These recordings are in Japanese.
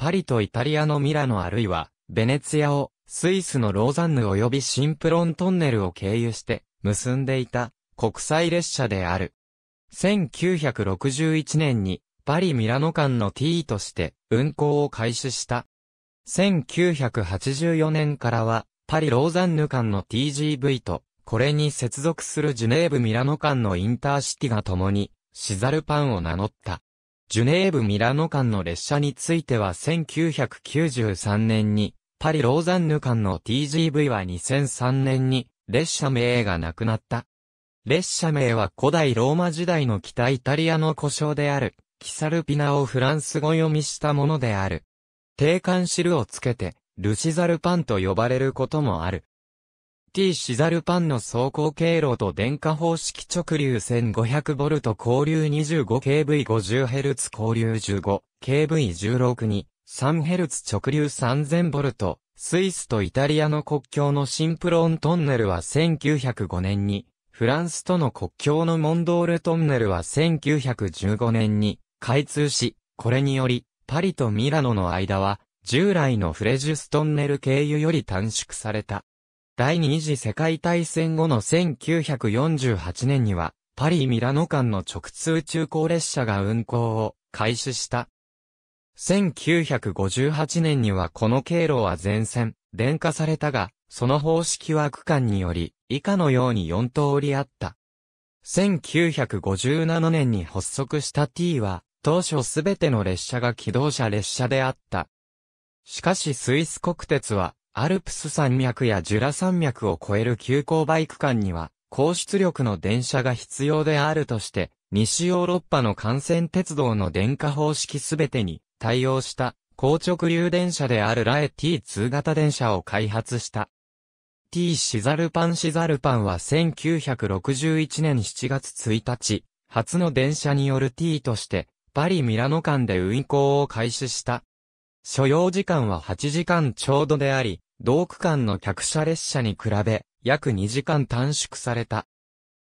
パリとイタリアのミラノあるいは、ベネツィアを、スイスのローザンヌ及びシンプロントンネルを経由して、結んでいた、国際列車である。1961年に、パリ・ミラノ間の T として、運行を開始した。1984年からは、パリ・ローザンヌ間の TGV と、これに接続するジュネーブ・ミラノ間のインターシティが共に、シザルパンを名乗った。ジュネーブ・ミラノ間の列車については1993年に、パリ・ローザンヌ間の TGV は2003年に、列車名がなくなった。列車名は古代ローマ時代の北イタリアの故障である、キサルピナをフランス語読みしたものである。定冠汁をつけて、ルシザルパンと呼ばれることもある。T シザルパンの走行経路と電化方式直流 1500V 交流 25kV50Hz 交流 15kV16 に 3Hz 直流 3000V スイスとイタリアの国境のシンプロントンネルは1905年にフランスとの国境のモンドールトンネルは1915年に開通し、これにより、パリとミラノの間は、従来のフレジュストンネル経由より短縮された。第二次世界大戦後の1948年には、パリ・ミラノ間の直通中高列車が運行を開始した。1958年にはこの経路は全線、電化されたが、その方式は区間により、以下のように4通りあった。1957年に発足した T は、当初すべての列車が機動車列車であった。しかしスイス国鉄は、アルプス山脈やジュラ山脈を越える急行バイク間には、高出力の電車が必要であるとして、西ヨーロッパの幹線鉄道の電化方式すべてに対応した高直流電車であるラエ T2 型電車を開発した。T シザルパンシザルパンは1961年7月1日、初の電車による T として、パリ・ミラノ間で運行を開始した所要時間は8時間ちょうどであり、同区間の客車列車に比べ、約2時間短縮された。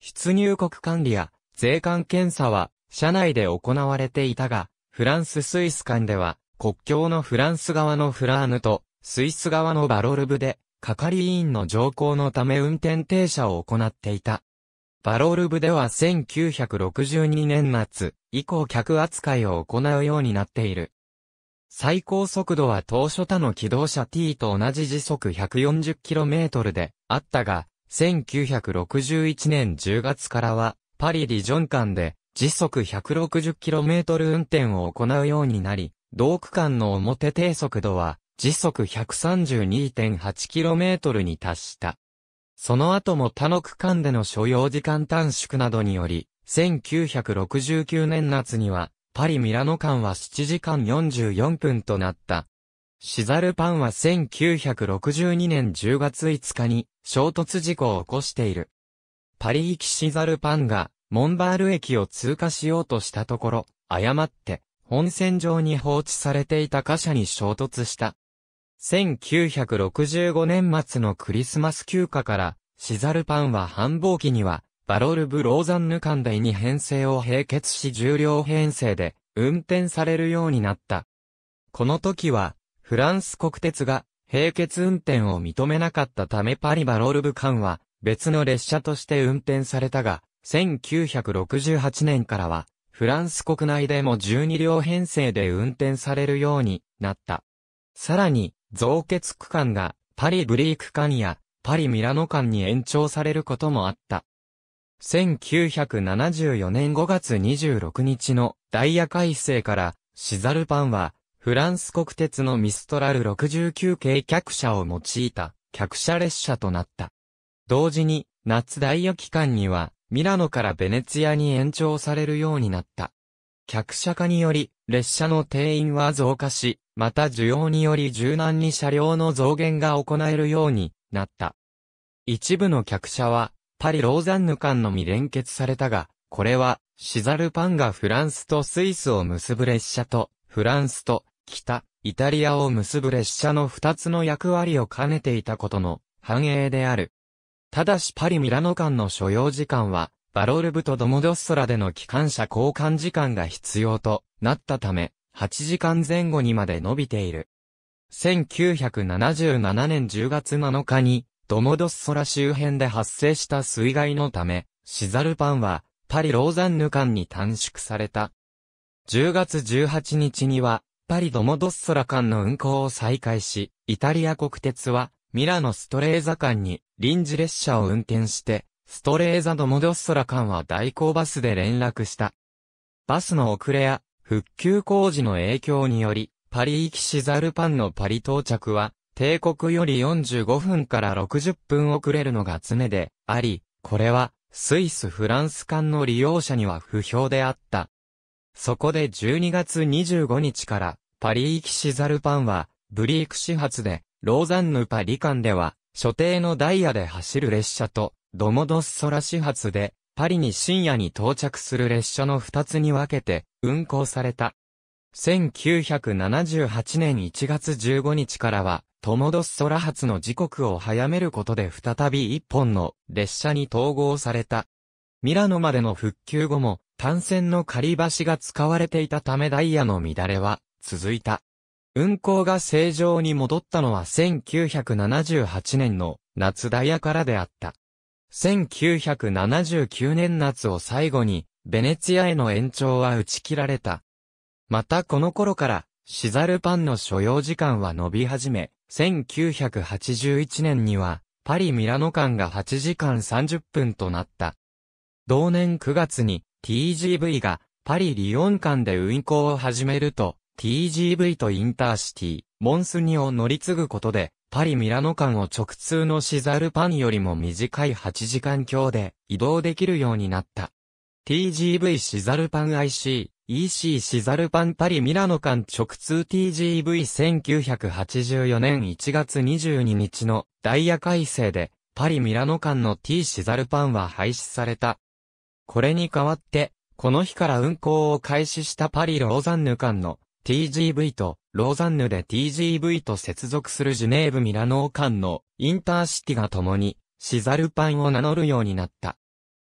出入国管理や税関検査は、車内で行われていたが、フランス・スイス間では、国境のフランス側のフラーヌと、スイス側のバロルブで、係員の乗降のため運転停車を行っていた。バロルブでは1962年夏以降客扱いを行うようになっている。最高速度は当初他の機動車 T と同じ時速 140km であったが、1961年10月からは、パリ・リジョン間で時速 160km 運転を行うようになり、同区間の表低速度は時速 132.8km に達した。その後も他の区間での所要時間短縮などにより、1969年夏にはパリ・ミラノ間は7時間44分となった。シザルパンは1962年10月5日に衝突事故を起こしている。パリ行きシザルパンがモンバール駅を通過しようとしたところ、誤って本線上に放置されていた貨車に衝突した。1965年末のクリスマス休暇からシザルパンは繁忙期にはバロルブ・ローザンヌ間第に編成を並結し重量編成で運転されるようになった。この時は、フランス国鉄が並結運転を認めなかったためパリバロルブ間は別の列車として運転されたが、1968年からは、フランス国内でも12両編成で運転されるようになった。さらに、増結区間がパリブリーク間やパリミラノ間に延長されることもあった。1974年5月26日のダイヤ改正からシザルパンはフランス国鉄のミストラル69系客車を用いた客車列車となった。同時に夏ダイヤ期間にはミラノからベネツィアに延長されるようになった。客車化により、列車の定員は増加し、また需要により柔軟に車両の増減が行えるようになった。一部の客車は、パリ・ローザンヌ間のみ連結されたが、これは、シザルパンがフランスとスイスを結ぶ列車と、フランスと北、イタリアを結ぶ列車の二つの役割を兼ねていたことの反映である。ただしパリ・ミラノ間の所要時間は、バロルブとドモドッソラでの機関車交換時間が必要となったため、8時間前後にまで伸びている。1977年10月7日に、ドモドスラ周辺で発生した水害のため、シザルパンは、パリ・ローザンヌ間に短縮された。10月18日には、パリ・ドモドスラ間の運行を再開し、イタリア国鉄は、ミラノ・ストレーザ間に、臨時列車を運転して、ストレーザ・ドモドスラ間は代行バスで連絡した。バスの遅れや、復旧工事の影響により、パリ行きシザルパンのパリ到着は、帝国より45分から60分遅れるのが常であり、これはスイス・フランス間の利用者には不評であった。そこで12月25日からパリ行きシザルパンはブリーク始発でローザンヌ・パリ間では所定のダイヤで走る列車とドモドスラ始発でパリに深夜に到着する列車の2つに分けて運行された。1978年1月15日からはトモドス空発の時刻を早めることで再び一本の列車に統合された。ミラノまでの復旧後も単線の仮橋が使われていたためダイヤの乱れは続いた。運行が正常に戻ったのは1978年の夏ダイヤからであった。1979年夏を最後にベネツィアへの延長は打ち切られた。またこの頃からシザルパンの所要時間は伸び始め、1981年には、パリ・ミラノ間が8時間30分となった。同年9月に TGV がパリ・リヨン間で運行を始めると、TGV とインターシティ、モンスニを乗り継ぐことで、パリ・ミラノ間を直通のシザルパンよりも短い8時間強で移動できるようになった。TGV シザルパン IC EC シザルパンパリミラノ間直通 TGV1984 年1月22日のダイヤ改正でパリミラノ間の T シザルパンは廃止された。これに代わって、この日から運行を開始したパリ・ローザンヌ間の TGV とローザンヌで TGV と接続するジュネーブ・ミラノ間のインターシティが共にシザルパンを名乗るようになった。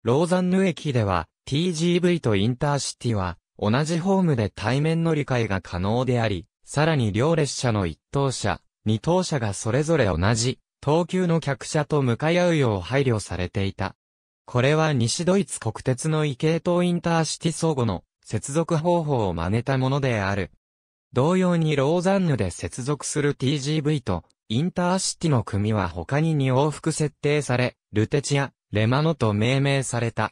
ローザンヌ駅では TGV とインターシティは同じホームで対面乗り換えが可能であり、さらに両列車の一等車、二等車がそれぞれ同じ、東急の客車と向かい合うよう配慮されていた。これは西ドイツ国鉄の異系統インターシティ相互の接続方法を真似たものである。同様にローザンヌで接続する TGV とインターシティの組は他に2往復設定され、ルテチア、レマノと命名された。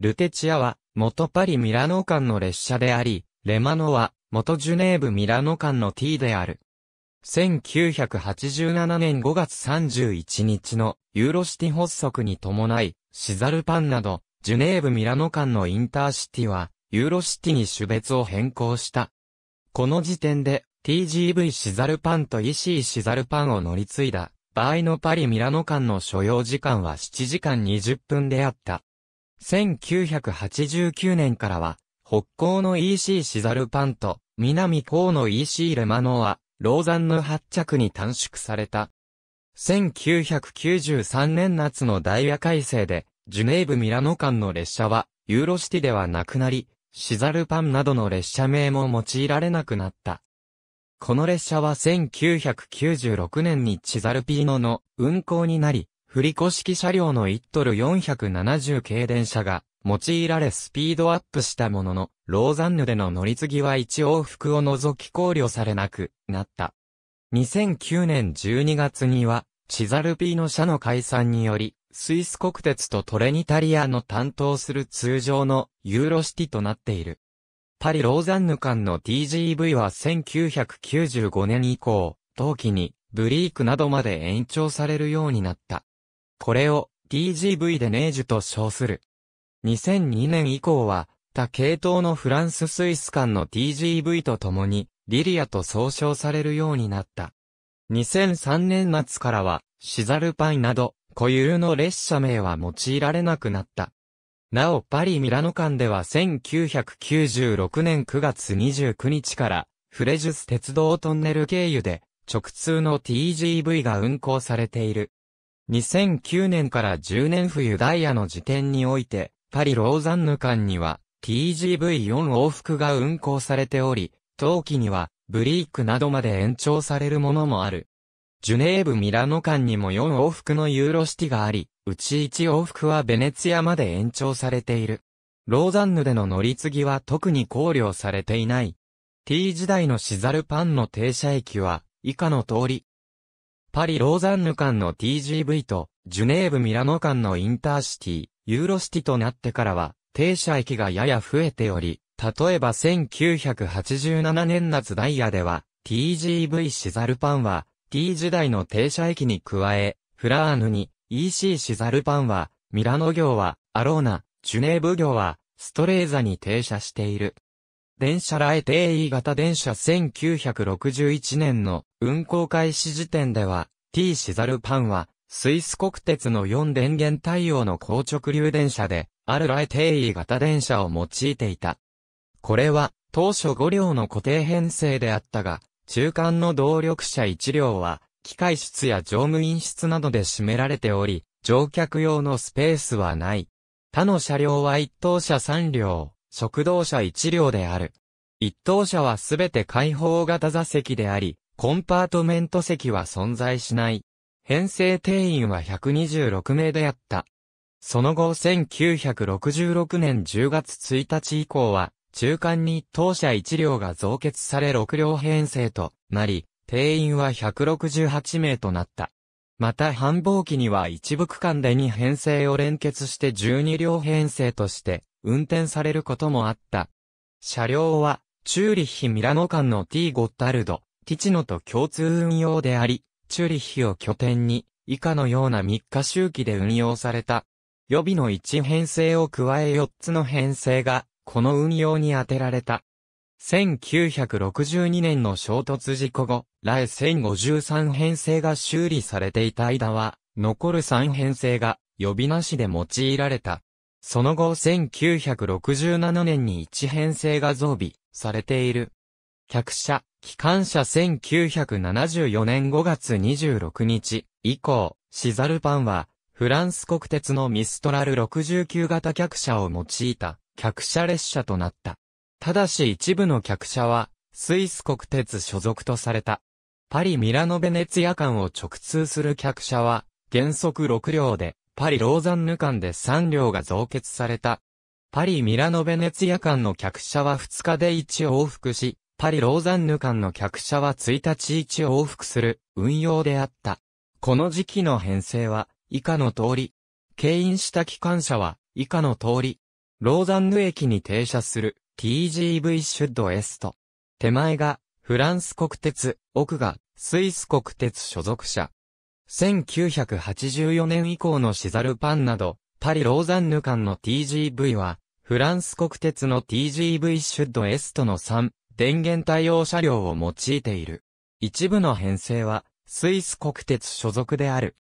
ルテチアは元パリ・ミラノ間の列車であり、レマノは、元ジュネーブ・ミラノ間の T である。1987年5月31日のユーロシティ発足に伴い、シザルパンなど、ジュネーブ・ミラノ間のインターシティは、ユーロシティに種別を変更した。この時点で、TGV シザルパンと EC シザルパンを乗り継いだ、場合のパリ・ミラノ間の所要時間は7時間20分であった。1989年からは、北港の EC シザルパンと、南港の EC レマノは、ローザンヌ発着に短縮された。1993年夏のダイヤ改正で、ジュネーブ・ミラノ間の列車は、ユーロシティではなくなり、シザルパンなどの列車名も用いられなくなった。この列車は1996年にチザルピーノの運行になり、振り子式車両の1トル470系電車が用いられスピードアップしたものの、ローザンヌでの乗り継ぎは1往復を除き考慮されなくなった。2009年12月には、チザルピーの社の解散により、スイス国鉄とトレニタリアの担当する通常のユーロシティとなっている。パリ・ローザンヌ間の TGV は1995年以降、冬季にブリークなどまで延長されるようになった。これを TGV でネージュと称する。2002年以降は、他系統のフランス・スイス間の TGV と共に、リリアと総称されるようになった。2003年夏からは、シザルパイなど、固有の列車名は用いられなくなった。なお、パリ・ミラノ間では1996年9月29日から、フレジュス鉄道トンネル経由で、直通の TGV が運行されている。2009年から10年冬ダイヤの時点において、パリ・ローザンヌ間には TGV4 往復が運行されており、冬季にはブリークなどまで延長されるものもある。ジュネーブ・ミラノ間にも4往復のユーロシティがあり、うち1往復はベネツィアまで延長されている。ローザンヌでの乗り継ぎは特に考慮されていない。T 時代のシザルパンの停車駅は、以下の通り、パリ・ローザンヌ間の TGV と、ジュネーブ・ミラノ間のインターシティ、ユーロシティとなってからは、停車駅がやや増えており、例えば1987年夏ダイヤでは、TGV シザルパンは、T 時代の停車駅に加え、フラーヌに、EC シザルパンは、ミラノ行は、アローナ、ジュネーブ行は、ストレーザに停車している。電車ライテイ型電車1961年の運行開始時点では、T シザルパンは、スイス国鉄の4電源対応の硬直流電車で、あるライテイ型電車を用いていた。これは、当初5両の固定編成であったが、中間の動力車1両は、機械室や乗務員室などで占められており、乗客用のスペースはない。他の車両は1等車3両、食堂車一両である。一等車はすべて開放型座席であり、コンパートメント席は存在しない。編成定員は126名であった。その後1966年10月1日以降は、中間に当社1両が増結され6両編成となり、定員は168名となった。また繁忙期には一部区間で2編成を連結して12両編成として運転されることもあった。車両は、チューリッヒ・ミラノ間の T・ ゴッタルド、ティチノと共通運用であり、チューリッヒを拠点に、以下のような3日周期で運用された。予備の1編成を加え4つの編成が、この運用に当てられた。1962年の衝突事故後、来1053編成が修理されていた間は、残る3編成が予備なしで用いられた。その後1967年に一編成が増備されている。客車、機関車1974年5月26日以降、シザルパンは、フランス国鉄のミストラル69型客車を用いた客車列車となった。ただし一部の客車は、スイス国鉄所属とされた。パリ・ミラノ・ベネツィア間を直通する客車は、原則6両で、パリ・ローザンヌ間で3両が増結された。パリ・ミラノ・ベネツィア間の客車は2日で1往復し、パリ・ローザンヌ間の客車は1日1往復する運用であった。この時期の編成は以下の通り。経引した機関車は以下の通り。ローザンヌ駅に停車する TGV シュッドエスト。手前がフランス国鉄、奥がスイス国鉄所属車。1984年以降のシザルパンなど、パリ・ローザンヌ間の TGV は、フランス国鉄の TGV シュッドエストの3、電源対応車両を用いている。一部の編成は、スイス国鉄所属である。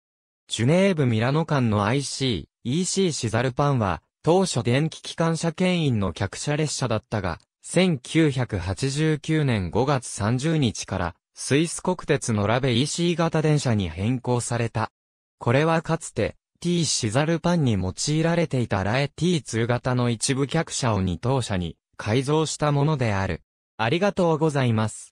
ジュネーブ・ミラノ間の IC、EC シザルパンは、当初電気機関車牽引の客車列車だったが、1989年5月30日からスイス国鉄のラベ EC 型電車に変更された。これはかつて T シザルパンに用いられていたラエ T2 型の一部客車を2等車に改造したものである。ありがとうございます。